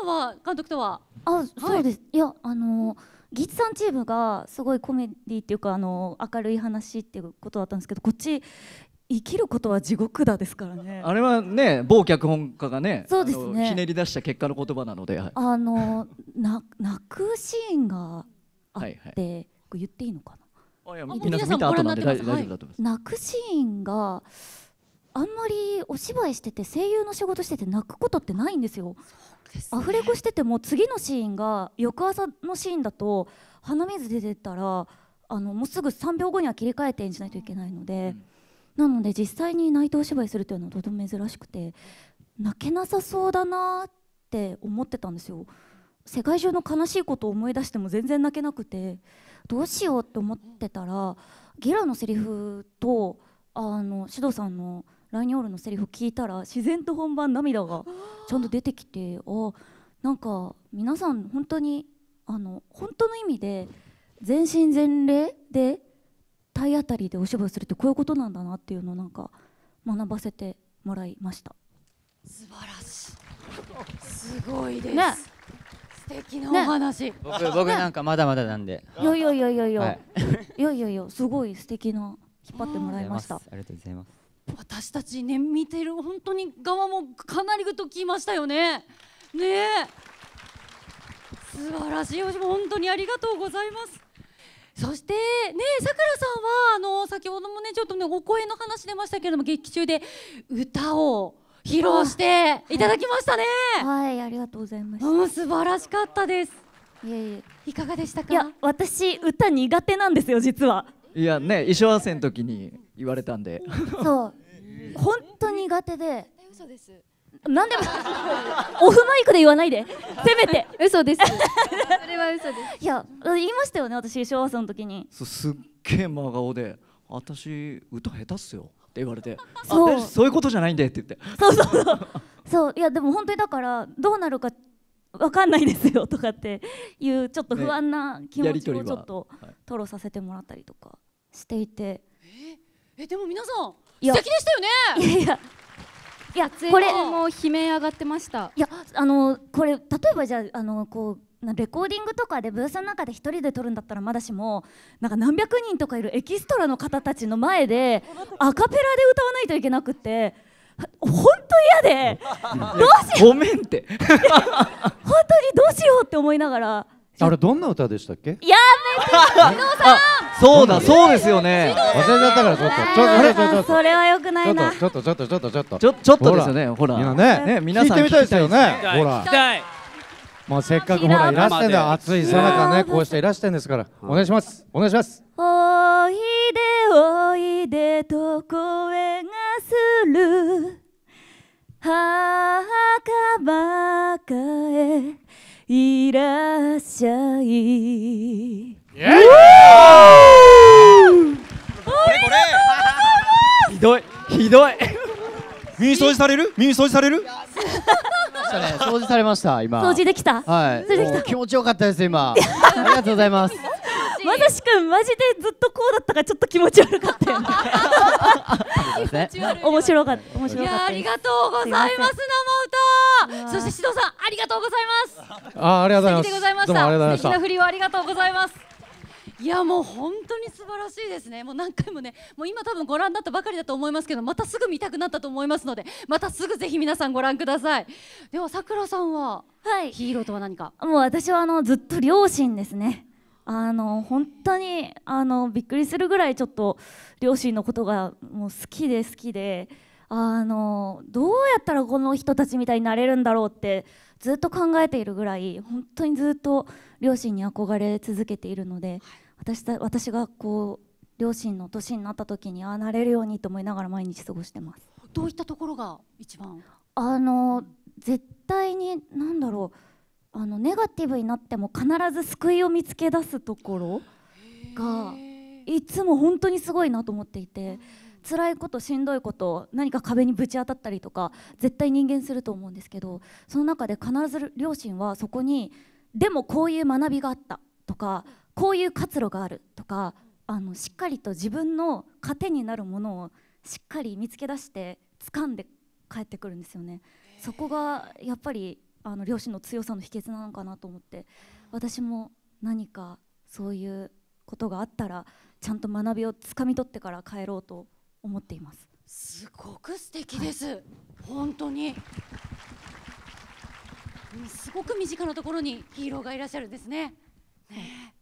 さんは監督とはあそうです、はい、いやあのギッさんチームがすごいコメディっていうかあの明るい話っていうことだったんですけどこっち生きることは地獄だですからね。あれはね、某脚本家がね、そうですね。ひねり出した結果の言葉なので、はい、あのな泣くシーンがあって、はいはい、これ言っていいのかな。あいや皆さん見た後なんで大丈夫だと思います。泣くシーンがあんまりお芝居してて声優の仕事してて泣くことってないんですよ。すね、アフレコしてても次のシーンが翌朝のシーンだと鼻水出てたらあのもうすぐ3秒後には切り替えて演じないといけないので、うん、なので実際に内藤芝居するというのはとても珍しくて泣けなさそうだなって思ってたんですよ。世界中の悲しいことを思い出しても全然泣けなくてどうしようって思ってたらギラのセリフとあの獅童さんの「ライニオールのセリフ聞いたら自然と本番涙がちゃんと出てきてあなんか皆さん本当にあの本当の意味で全身全霊で体当たりでお芝居するってこういうことなんだなっていうのをなんか学ばせてもらいました素晴らしいすごいです、ね、素敵なお話、ね、僕僕なんかまだまだなんで、ね、いやいやいやいやいや、はい、いやいやいやすごい素敵な引っ張ってもらいましたありがとうございます私たちね見てる本当に側もかなりぐっときましたよね。ね素晴らしい本当にありがとうございます。そしてねさくらさんはあの先ほどもねちょっとねお声の話出ましたけれども劇中で歌を披露していただきましたね。はい、はい、ありがとうございます、うん、素晴らしかったです。いえいえいかがでしたか。私歌苦手なんですよ実は。いやね衣装合わせの時に言われたんでそう本当苦手で嘘です何でも オフマイクで言わないでせめて嘘ですそれは嘘ですいや言いましたよね私衣装合わせの時にすっげえ真顔で「私歌下手っすよ」って言われて「そうそういうことじゃないんで」って言ってそうそうそうそういやでも本当にだからどうなるか分かんないですよとかっていうちょっと不安な気持ちをちょっと吐露させてもらったりとかしていて、えでも皆さん素敵でしたよねいやいやいやこれも悲鳴上がってましたいやあのこれ例えばじゃあのこうレコーディングとかでブースの中で1人で撮るんだったらまだしもなんか何百人とかいるエキストラの方たちの前で アカペラで歌わないといけなくて本当嫌で どうしようごめんってどうしようって思いながらあれどんな歌でしたっけやめて獅童さんそうだそうですよね忘れちゃったからちょっとちょっとちょっとそれは良くないなちょっとちょっとちょっとちょっとちょちょっとですよねほらみんなねね皆さん聞いてみたいですよねほらもうせっかくほらいらしてんだ暑い背中ねこうしていらしてんですからお願いしますお願いしますおいでおいでと声がする墓場かえいらっしゃい。ひどい、ひどい。耳掃除される？耳掃除される？ね、掃除されました今。掃除できた。はい。気持ちよかったです今。ありがとうございます。まさしくマジでずっとこうだったからちょっと気持ち悪かったよ、ね。ですね。面白かった。面白かった。ありがとうございます。生歌。そして、指導さん、ありがとうございます。あ、ありがとうございました。素敵な振りをありがとうございます。いやもう本当に素晴らしいですね、もう何回もね、もう今、多分ご覧になったばかりだと思いますけど、またすぐ見たくなったと思いますので、またすぐぜひ皆さん、ご覧ください。では、さくらさんは、はい、ヒーローとは何かもう私はあのずっと両親ですね。あの本当にあのびっくりするぐらいちょっと両親のことがもう好きで好きであのどうやったらこの人たちみたいになれるんだろうってずっと考えているぐらい本当にずっと両親に憧れ続けているので、私た私がこう両親の年になった時にああなれるようにと思いながら毎日過ごしてます。どういったところが一番あの絶対に何だろうあのネガティブになっても必ず救いを見つけ出すところがいつも本当にすごいなと思っていて辛いことしんどいこと何か壁にぶち当たったりとか絶対人間すると思うんですけどその中で必ず両親はそこにでもこういう学びがあったとかこういう活路があるとかあのしっかりと自分の糧になるものをしっかり見つけ出して掴んで帰ってくるんですよね。そこがやっぱりあの両親の強さの秘訣なのかなと思って私も何かそういうことがあったらちゃんと学びをつかみ取ってから帰ろうと思っていますすごく素敵です、はい、本当にすごく身近なところにヒーローがいらっしゃるんですね。ね